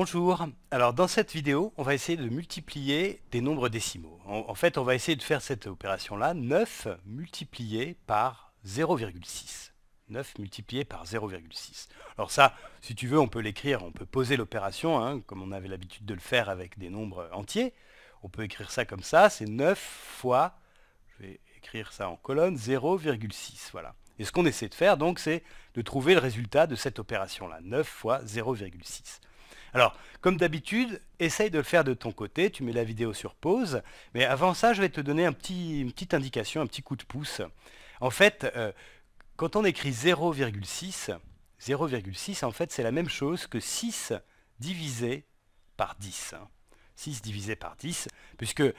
Bonjour, alors dans cette vidéo, on va essayer de multiplier des nombres décimaux. En, fait, on va essayer de faire cette opération-là, 9 multiplié par 0,6. 9 multiplié par 0,6. Alors ça, si tu veux, on peut l'écrire, on peut poser l'opération, hein, comme on avait l'habitude de le faire avec des nombres entiers. On peut écrire ça comme ça, c'est 9 fois, je vais écrire ça en colonne, 0,6, voilà. Et ce qu'on essaie de faire, donc, c'est de trouver le résultat de cette opération-là, 9 fois 0,6. Alors, comme d'habitude, essaye de le faire de ton côté, tu mets la vidéo sur pause, mais avant ça, je vais te donner une petite indication, un petit coup de pouce. En fait, euh, quand on écrit 0,6, 0,6, en fait, c'est la même chose que 6 divisé par 10. 6 divisé par 10, puisque euh,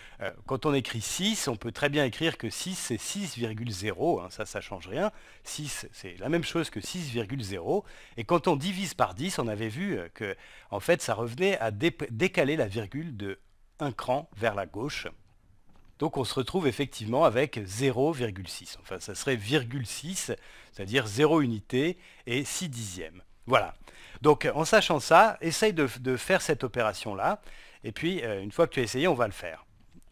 quand on écrit 6, on peut très bien écrire que 6 c'est 6,0, hein, ça ça change rien, 6 c'est la même chose que 6,0, et quand on divise par 10, on avait vu euh, que en fait ça revenait à décaler la virgule de un cran vers la gauche, donc on se retrouve effectivement avec 0,6. Enfin, ça serait 0,6, c'est-à-dire 0 unité et 6 dixièmes. Voilà. Donc en sachant ça, essaye de faire cette opération-là. Et puis, euh, une fois que tu as essayé, on va le faire.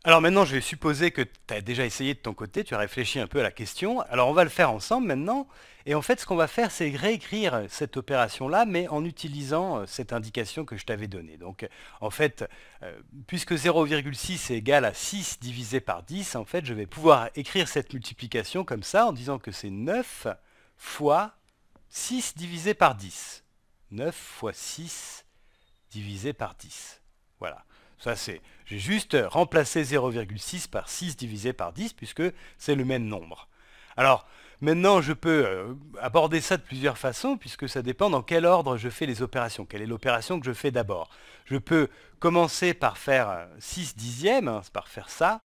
Alors maintenant, je vais supposer que tu as déjà essayé de ton côté, tu as réfléchi un peu à la question. Alors on va le faire ensemble maintenant. Et en fait, ce qu'on va faire, c'est réécrire cette opération-là, mais en utilisant euh, cette indication que je t'avais donnée. Donc, en fait, euh, puisque 0,6 est égal à 6 divisé par 10, en fait, je vais pouvoir écrire cette multiplication comme ça, en disant que c'est 9 fois 6 divisé par 10. 9 fois 6 divisé par 10. Voilà. Ça c'est. J'ai juste remplacé 0,6 par 6 divisé par 10 puisque c'est le même nombre. Alors, maintenant je peux euh, aborder ça de plusieurs façons puisque ça dépend dans quel ordre je fais les opérations. Quelle est l'opération que je fais d'abord Je peux commencer par faire 6 euh, dixièmes, hein, par faire ça,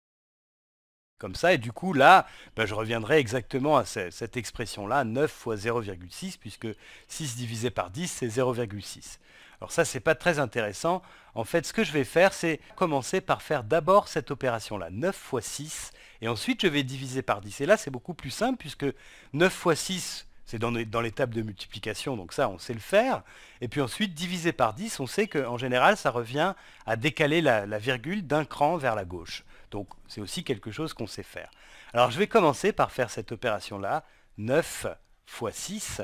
ça. Et du coup, là, ben, je reviendrai exactement à cette expression-là, 9 fois 0,6, puisque 6 divisé par 10, c'est 0,6. Alors ça, c'est pas très intéressant. En fait, ce que je vais faire, c'est commencer par faire d'abord cette opération-là, 9 fois 6, et ensuite je vais diviser par 10. Et là, c'est beaucoup plus simple, puisque 9 fois 6, c'est dans, l'étape de multiplication, donc ça, on sait le faire. Et puis ensuite, diviser par 10, on sait qu'en général, ça revient à décaler la virgule d'un cran vers la gauche. Donc c'est aussi quelque chose qu'on sait faire. Alors je vais commencer par faire cette opération-là. 9 x 6.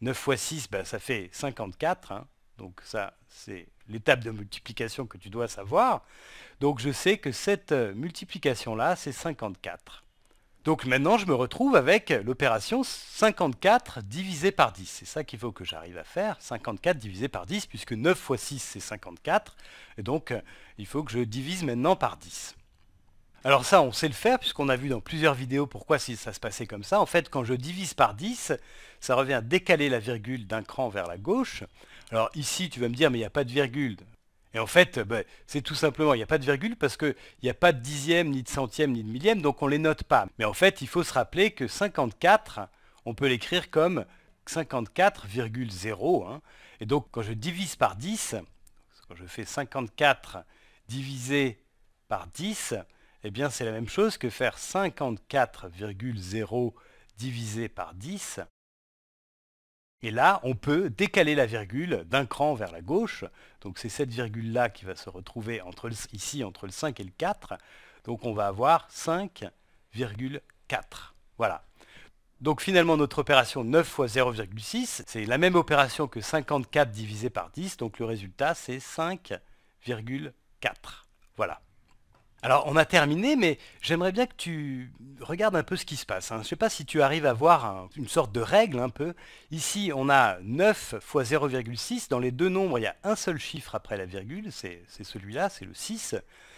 9 x 6, ça fait 54. Hein. Donc ça, c'est l'étape de multiplication que tu dois savoir. Donc je sais que cette multiplication-là, c'est 54. Donc maintenant, je me retrouve avec l'opération 54 divisé par 10. C'est ça qu'il faut que j'arrive à faire. 54 divisé par 10, puisque 9 x 6, c'est 54. Et donc, il faut que je divise maintenant par 10. Alors ça, on sait le faire, puisqu'on a vu dans plusieurs vidéos pourquoi si ça se passait comme ça. En fait, quand je divise par 10, ça revient à décaler la virgule d'un cran vers la gauche. Alors ici, tu vas me dire, mais il n'y a pas de virgule. Et en fait, ben, c'est tout simplement, il n'y a pas de virgule parce qu'il n'y a pas de dixième, ni de centième, ni de millième, donc on ne les note pas. Mais en fait, il faut se rappeler que 54, on peut l'écrire comme 54,0. Hein. Et donc, quand je divise par 10, quand je fais 54 divisé par 10, eh bien, c'est la même chose que faire 54,0 divisé par 10. Et là, on peut décaler la virgule d'un cran vers la gauche. Donc c'est cette virgule-là qui va se retrouver ici entre le 5 et le 4. Donc on va avoir 5,4. Voilà. Donc finalement, notre opération 9 fois 0,6, c'est la même opération que 54 divisé par 10. Donc le résultat, c'est 5,4. Voilà. Alors, on a terminé, mais j'aimerais bien que tu regardes un peu ce qui se passe. Hein. Je ne sais pas si tu arrives à voir une sorte de règle un peu. Ici, on a 9 fois 0,6. Dans les deux nombres, il y a un seul chiffre après la virgule. C'est celui-là, c'est le 6.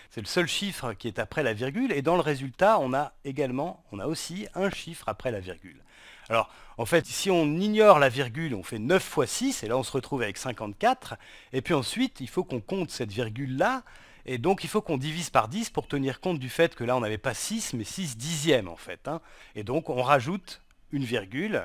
C'est le seul chiffre qui est après la virgule. Et dans le résultat, on a également, on a aussi un chiffre après la virgule. Alors, en fait, si on ignore la virgule, on fait 9 fois 6, et là on se retrouve avec 54. Et puis ensuite, il faut qu'on compte cette virgule-là, et donc il faut qu'on divise par 10 pour tenir compte du fait que là on n'avait pas 6 mais 6 dixièmes en fait. Hein. Et donc on rajoute une virgule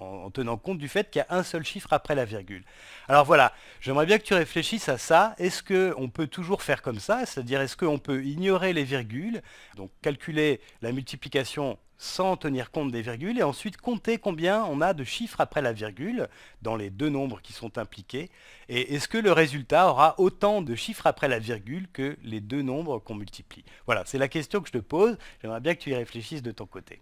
en, en tenant compte du fait qu'il y a un seul chiffre après la virgule. Alors voilà, j'aimerais bien que tu réfléchisses à ça. Est-ce qu'on peut toujours faire comme ça C'est-à-dire est-ce qu'on peut ignorer les virgules, donc calculer la multiplication sans tenir compte des virgules, et ensuite compter combien on a de chiffres après la virgule dans les deux nombres qui sont impliqués, et est-ce que le résultat aura autant de chiffres après la virgule que les deux nombres qu'on multiplie Voilà, c'est la question que je te pose, j'aimerais bien que tu y réfléchisses de ton côté.